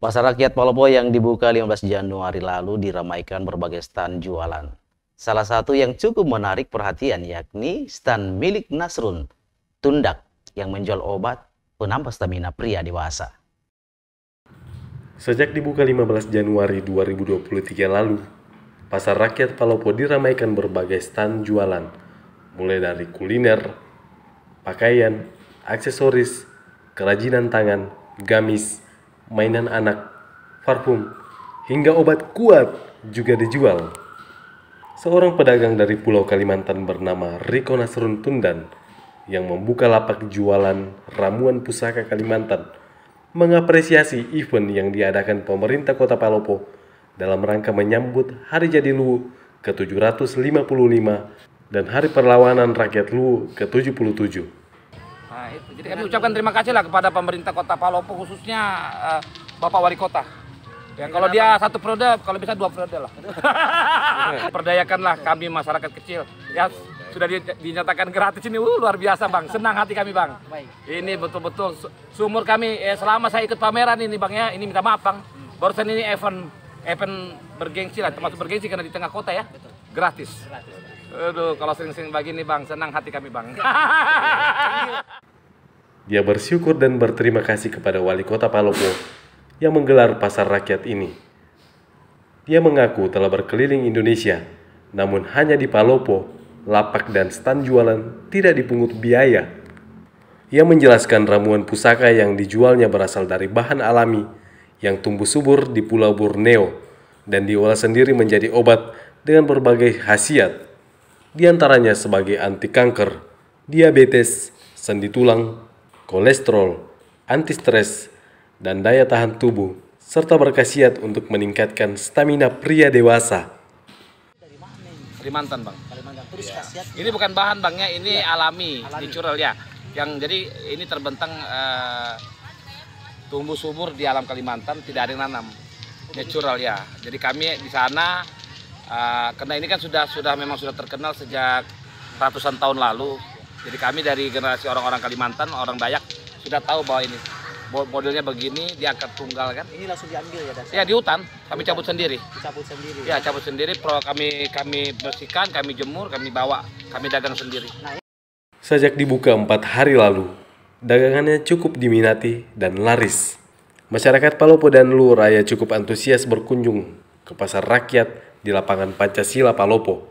Pasar Rakyat Palopo yang dibuka 15 Januari lalu diramaikan berbagai stand jualan. Salah satu yang cukup menarik perhatian yakni stand milik Nasrun, Tundak, yang menjual obat penambah stamina pria dewasa. Sejak dibuka 15 Januari 2023 lalu, Pasar Rakyat Palopo diramaikan berbagai stand jualan, mulai dari kuliner, pakaian, aksesoris, kerajinan tangan, gamis, mainan anak, parfum, hingga obat kuat juga dijual. Seorang pedagang dari Pulau Kalimantan bernama Riko Nasrun Tundan yang membuka lapak jualan ramuan pusaka Kalimantan mengapresiasi event yang diadakan pemerintah kota Palopo dalam rangka menyambut Hari Jadi Luwu ke-755 dan Hari Perlawanan Rakyat Luwu ke-77 itu. Jadi kami ucapkan terima kasih lah kepada pemerintah Kota Palopo khususnya uh, Bapak Wali Kota. Ya, kalau dia satu periode, kalau bisa dua periode lah. Perdayakanlah kami masyarakat kecil. Ya sudah dinyatakan gratis ini uh, luar biasa bang senang hati kami bang ini betul-betul sumur kami eh, selama saya ikut pameran ini bang ya ini minta maaf bang barusan ini event event bergengsi lah termasuk bergengsi karena di tengah kota ya gratis, gratis. Aduh, kalau sering-sering begini bang senang hati kami bang ia bersyukur dan berterima kasih kepada wali kota Palopo yang menggelar pasar rakyat ini. ia mengaku telah berkeliling Indonesia, namun hanya di Palopo, lapak dan stan jualan tidak dipungut biaya. Ia menjelaskan ramuan pusaka yang dijualnya berasal dari bahan alami yang tumbuh subur di Pulau Borneo dan diolah sendiri menjadi obat dengan berbagai khasiat, diantaranya sebagai anti kanker, diabetes, sendi tulang, kolesterol, anti stres, dan daya tahan tubuh, serta berkhasiat untuk meningkatkan stamina pria dewasa. Kalimantan bang. Kalimantan. Terus ya. Ini bukan bahan bangnya, ini ya. alami, alami, natural ya. Yang jadi ini terbentang uh, tumbuh subur di alam Kalimantan, tidak ada yang nanam. Natural ya. Jadi kami di sana uh, karena ini kan sudah sudah memang sudah terkenal sejak ratusan tahun lalu jadi kami dari generasi orang-orang Kalimantan, orang Dayak sudah tahu bahwa ini modelnya begini diangkat tunggal kan ini langsung diambil ya dasar? ya di hutan kami cabut sendiri cabut sendiri ya, ya cabut sendiri pro kami kami bersihkan kami jemur kami bawa kami dagang sendiri nah, sejak dibuka empat hari lalu dagangannya cukup diminati dan laris masyarakat Palopo dan Luraya cukup antusias berkunjung ke pasar rakyat di lapangan Pancasila Palopo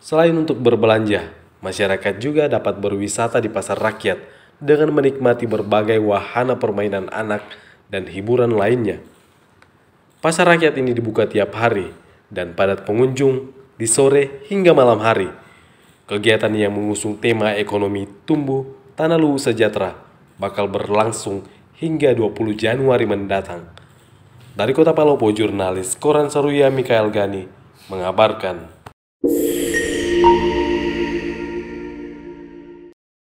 selain untuk berbelanja Masyarakat juga dapat berwisata di pasar rakyat dengan menikmati berbagai wahana permainan anak dan hiburan lainnya. Pasar rakyat ini dibuka tiap hari dan padat pengunjung di sore hingga malam hari. Kegiatan yang mengusung tema ekonomi tumbuh tanah luwu sejahtera bakal berlangsung hingga 20 Januari mendatang. Dari Kota Palopo, jurnalis Koran Saruya Mikael Gani mengabarkan.